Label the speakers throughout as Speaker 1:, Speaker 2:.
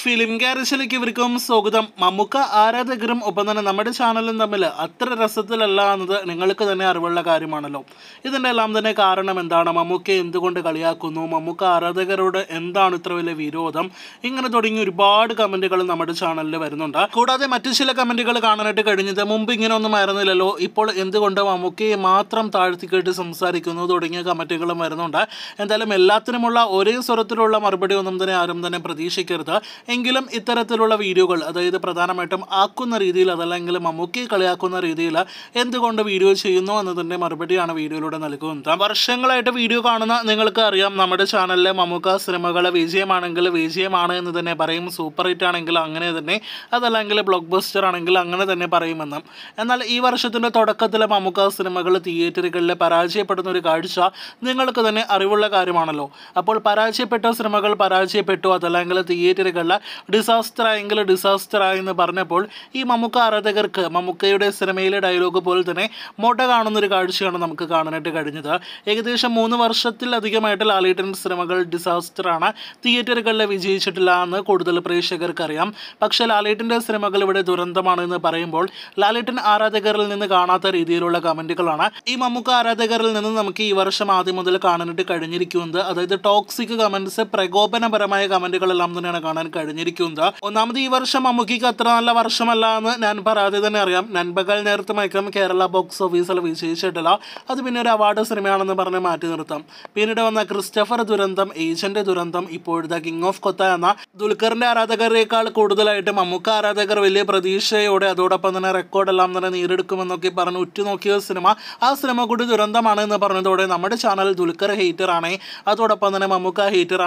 Speaker 1: film ഗാരേജിലേക്ക് ഇവർക്കും സ്വാഗതം മമ്മൂക്ക ആരാധകരും ഒപ്പം തന്നെ നമ്മുടെ ചാനലും തമ്മിൽ അത്ര രസത്തിലല്ല എന്നത് നിങ്ങൾക്ക് തന്നെ അറിവുള്ള കാര്യമാണല്ലോ ഇതിൻ്റെ എല്ലാം തന്നെ കാരണം എന്താണ് മമ്മൂക്ക എന്തുകൊണ്ട് കളിയാക്കുന്നു മമ്മൂക്ക ആരാധകരോട് എന്താണ് ഇത്ര വലിയ വിരോധം ഇങ്ങനെ തുടങ്ങി ഒരുപാട് കമൻറ്റുകൾ നമ്മുടെ ചാനലിൽ വരുന്നുണ്ട് കൂടാതെ മറ്റു ചില കമൻറ്റുകൾ കാണാനായിട്ട് കഴിഞ്ഞത് മുമ്പ് ഇങ്ങനെ ഒന്നും ആയിരുന്നില്ലല്ലോ ഇപ്പോൾ എന്തുകൊണ്ട് മമ്മൂക്കയെ മാത്രം താഴ്ത്തിക്കേട്ട് സംസാരിക്കുന്നു തുടങ്ങിയ കമൻറ്റുകളും വരുന്നുണ്ട് എന്തായാലും എല്ലാത്തിനുമുള്ള ഒരേ സ്വരത്തിലുള്ള മറുപടി ഒന്നും തന്നെ ആരും തന്നെ പ്രതീക്ഷിക്കരുത് എങ്കിലും ഇത്തരത്തിലുള്ള വീഡിയോകൾ അതായത് പ്രധാനമായിട്ടും ആക്കുന്ന രീതിയിൽ അതല്ലെങ്കിൽ മമ്മൂക്കി കളിയാക്കുന്ന രീതിയിൽ എന്തുകൊണ്ട് വീഡിയോ ചെയ്യുന്നു എന്നതിൻ്റെ മറുപടിയാണ് വീഡിയോയിലൂടെ നൽകുന്നത് വർഷങ്ങളായിട്ട് വീഡിയോ കാണുന്ന നിങ്ങൾക്ക് അറിയാം നമ്മുടെ ചാനലിലെ മമ്മൂക്ക സിനിമകളെ വിജയമാണെങ്കിൽ വിജയമാണ് എന്ന് തന്നെ പറയും സൂപ്പർ ഹിറ്റ് ആണെങ്കിൽ അങ്ങനെ തന്നെ അതല്ലെങ്കിൽ ബ്ലോക്ക് ബസ്റ്റർ ആണെങ്കിൽ അങ്ങനെ തന്നെ പറയുമെന്ന് എന്നാൽ ഈ വർഷത്തിൻ്റെ തുടക്കത്തിലെ മമ്മൂക്ക സിനിമകൾ തിയേറ്ററുകളിൽ പരാജയപ്പെടുന്ന ഒരു കാഴ്ച നിങ്ങൾക്ക് തന്നെ അറിവുള്ള കാര്യമാണല്ലോ അപ്പോൾ പരാജയപ്പെട്ട സിനിമകൾ പരാജയപ്പെട്ടു അതല്ലെങ്കിൽ തിയേറ്ററുകളിൽ തരത്തിലുള്ള ഡിസാസ്റ്റർ ആയെങ്കിൽ ഡിസാസ്റ്റർ ആയെന്ന് പറഞ്ഞപ്പോൾ ഈ മമ്മൂക്ക ആരാധകർക്ക് മമ്മൂക്കയുടെ സിനിമയിലെ ഡയലോഗ് പോലെ തന്നെ മൊട്ട കാണുന്നൊരു കാഴ്ചയാണ് നമുക്ക് കാണാനായിട്ട് കഴിഞ്ഞത് ഏകദേശം മൂന്ന് വർഷത്തിലധികമായിട്ട് ലാലേട്ടൻ സിനിമകൾ ഡിസാസ്റ്ററാണ് തിയേറ്ററുകളിൽ വിജയിച്ചിട്ടില്ല എന്ന് കൂടുതൽ പ്രേക്ഷകർക്കറിയാം പക്ഷേ ലാലേട്ടൻ്റെ സിനിമകൾ ഇവിടെ ദുരന്തമാണ് എന്ന് പറയുമ്പോൾ ലാലേട്ടൻ ആരാധകരിൽ നിന്ന് കാണാത്ത രീതിയിലുള്ള കമൻറ്റുകളാണ് ഈ മമ്മൂക്ക ആരാധകരിൽ നിന്ന് നമുക്ക് ഈ വർഷം ആദ്യം മുതൽ കാണാനായിട്ട് കഴിഞ്ഞിരിക്കുന്നത് അതായത് ടോക്സിക് കമൻറ്റ്സ് പ്രകോപനപരമായ കമൻറ്റുകളെല്ലാം തന്നെയാണ് കാണാൻ കഴിഞ്ഞിരിക്കുന്നത് ഒന്നാമത് ഈ വർഷം മമ്മൂക്കിക്ക് അത്ര നല്ല വർഷമല്ല എന്ന് ഞാൻ പറയാതെ തന്നെ അറിയാം നൻപകൽ നേരത്തെ മയക്കം കേരള ബോക്സ് ഓഫീസിൽ വിജയിച്ചിട്ടില്ല അത് പിന്നെ ഒരു അവാർഡ് സിനിമയാണെന്ന് പറഞ്ഞ് മാറ്റി നിർത്താം പിന്നീട് വന്ന ക്രിസ്റ്റഫർ ദുരന്തം ഏജന്റ് ദുരന്തം ഇപ്പോഴത്തെ കിങ് ഓഫ് കൊത്ത എന്ന ദുൽഖറിന്റെ ആരാധകരേക്കാൾ കൂടുതലായിട്ട് മമ്മൂക്ക ആരാധകർ വലിയ പ്രതീക്ഷയോടെ അതോടൊപ്പം തന്നെ റെക്കോർഡെല്ലാം തന്നെ നേരിടുക്കുമെന്നൊക്കെ പറഞ്ഞ് ഉറ്റുനോക്കിയ സിനിമ ആ സിനിമ കൂടി ദുരന്തമാണ് എന്ന് പറഞ്ഞതോടെ നമ്മുടെ ചാനൽ ദുൽഖർ ആണേ അതോടൊപ്പം തന്നെ മമ്മൂക്ക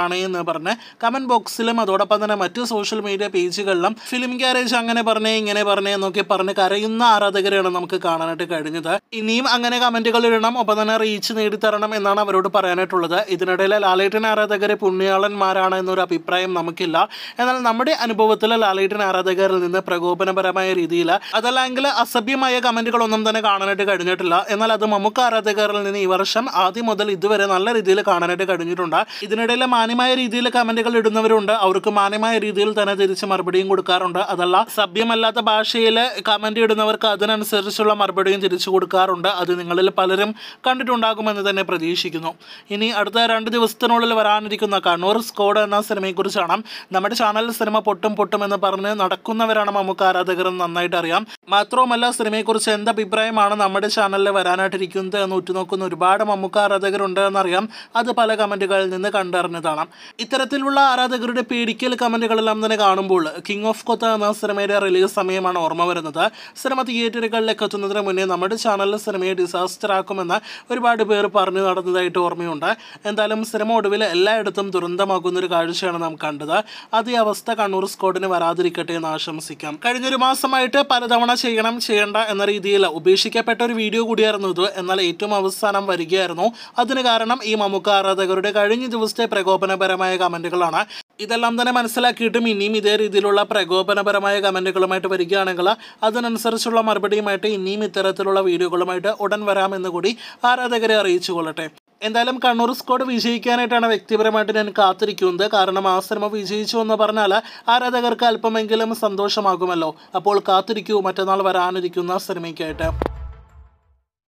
Speaker 1: ആണേ എന്ന് പറഞ്ഞ് കമന്റ് ബോക്സിലും അതോടൊപ്പം തന്നെ മറ്റ് സോഷ്യൽ മീഡിയ പേജുകളിലും ഫിലിം ക്യാരേജ് അങ്ങനെ പറഞ്ഞേ ഇങ്ങനെ പറഞ്ഞേ എന്നൊക്കെ പറഞ്ഞ് കരയുന്ന ആരാധകരെയാണ് നമുക്ക് കാണാനായിട്ട് കഴിഞ്ഞത് ഇനിയും അങ്ങനെ കമന്റുകൾ ഇടണം ഒപ്പം തന്നെ റീച്ച് നേടിത്തരണം എന്നാണ് അവരോട് പറയാനായിട്ടുള്ളത് ഇതിനിടയിലെ ലാലേട്ടൻ ആരാധകരെ പുണ്യാളന്മാരാണ് എന്നൊരു അഭിപ്രായം നമുക്കില്ല എന്നാൽ നമ്മുടെ അനുഭവത്തിൽ ലാലേട്ടൻ ആരാധകരിൽ നിന്ന് പ്രകോപനപരമായ രീതിയിൽ അതല്ലെങ്കിൽ അസഭ്യമായ കമന്റുകളൊന്നും തന്നെ കാണാനായിട്ട് കഴിഞ്ഞിട്ടില്ല എന്നാൽ അത് മമ്മൂക്ക ആരാധകരിൽ നിന്ന് ഈ വർഷം ആദ്യം മുതൽ ഇതുവരെ നല്ല രീതിയിൽ കാണാനായിട്ട് കഴിഞ്ഞിട്ടുണ്ട് ഇതിനിടയിൽ മാന്യമായ രീതിയിൽ കമന്റുകൾ ഇടുന്നവരുണ്ട് അവർക്ക് മാന്യമായ ശക്തമായ രീതിയിൽ തന്നെ തിരിച്ച് മറുപടിയും കൊടുക്കാറുണ്ട് അതല്ല സഭ്യമല്ലാത്ത ഭാഷയിൽ കമന്റ് ഇടുന്നവർക്ക് അതിനനുസരിച്ചുള്ള മറുപടിയും തിരിച്ചു കൊടുക്കാറുണ്ട് അത് നിങ്ങളിൽ പലരും കണ്ടിട്ടുണ്ടാകുമെന്ന് തന്നെ പ്രതീക്ഷിക്കുന്നു ഇനി അടുത്ത രണ്ട് ദിവസത്തിനുള്ളിൽ വരാനിരിക്കുന്ന കണ്ണൂർ സ്കോഡ് എന്ന സിനിമയെക്കുറിച്ചാണ് നമ്മുടെ ചാനലിൽ സിനിമ പൊട്ടും പൊട്ടും എന്ന് പറഞ്ഞ് നടക്കുന്നവരാണ് നമുക്ക് ആരാധകർ നന്നായിട്ട് അറിയാം മാത്രവുമല്ല സിനിമയെക്കുറിച്ച് എന്ത് അഭിപ്രായമാണ് നമ്മുടെ ചാനലിൽ വരാനായിട്ടിരിക്കുന്നത് എന്ന് ഉറ്റുനോക്കുന്ന ഒരുപാട് മമ്മൂക്ക ആരാധകരുണ്ട് എന്നറിയാം അത് പല കമൻറ്റുകളിൽ നിന്ന് കണ്ടറിഞ്ഞതാണ് ഇത്തരത്തിലുള്ള ആരാധകരുടെ പേടിക്കൽ കമൻറ്റ് കമൻറ്റുകളെല്ലാം തന്നെ കാണുമ്പോൾ കിങ് ഓഫ് കൊത്ത എന്ന സിനിമയുടെ റിലീസ് സമയമാണ് ഓർമ്മ വരുന്നത് സിനിമ തിയേറ്ററുകളിലേക്ക് എത്തുന്നതിന് മുന്നേ നമ്മുടെ ചാനലിൽ സിനിമയെ ഡിസാസ്റ്റർ ആക്കുമെന്ന് ഒരുപാട് പേർ പറഞ്ഞു നടന്നതായിട്ട് ഓർമ്മയുണ്ട് എന്തായാലും സിനിമ ഒടുവിൽ എല്ലായിടത്തും ദുരന്തമാകുന്ന ഒരു കാഴ്ചയാണ് നാം കണ്ടത് അതേ അവസ്ഥ കണ്ണൂർ സ്കോഡിന് വരാതിരിക്കട്ടെ എന്ന് ആശംസിക്കാം കഴിഞ്ഞൊരു മാസമായിട്ട് പലതവണ ചെയ്യണം ചെയ്യേണ്ട എന്ന രീതിയിൽ ഉപേക്ഷിക്കപ്പെട്ട ഒരു വീഡിയോ കൂടിയായിരുന്നു ഇത് എന്നാൽ ഏറ്റവും അവസാനം വരികയായിരുന്നു അതിന് കാരണം ഈ മമ്മൂക്ക ആരാധകരുടെ കഴിഞ്ഞ ദിവസത്തെ പ്രകോപനപരമായ കമൻറ്റുകളാണ് ഇതെല്ലാം തന്നെ മനസ്സിലാക്കിയിട്ടും ഇനിയും ഇതേ രീതിയിലുള്ള പ്രകോപനപരമായ കമൻറ്റുകളുമായിട്ട് വരികയാണെങ്കിൽ അതിനനുസരിച്ചുള്ള മറുപടിയുമായിട്ട് ഇനിയും ഇത്തരത്തിലുള്ള വീഡിയോകളുമായിട്ട് ഉടൻ വരാമെന്ന് കൂടി ആരാധകരെ അറിയിച്ചു കൊള്ളട്ടെ എന്തായാലും കണ്ണൂർ സ്ക്വാഡ് വിജയിക്കാനായിട്ടാണ് വ്യക്തിപരമായിട്ട് ഞാൻ കാത്തിരിക്കുന്നത് കാരണം ആ സിനിമ വിജയിച്ചു എന്ന് പറഞ്ഞാൽ ആരാധകർക്ക് അല്പമെങ്കിലും സന്തോഷമാകുമല്ലോ അപ്പോൾ കാത്തിരിക്കൂ മറ്റന്നാൾ വരാനിരിക്കുന്ന സിനിമയ്ക്കായിട്ട്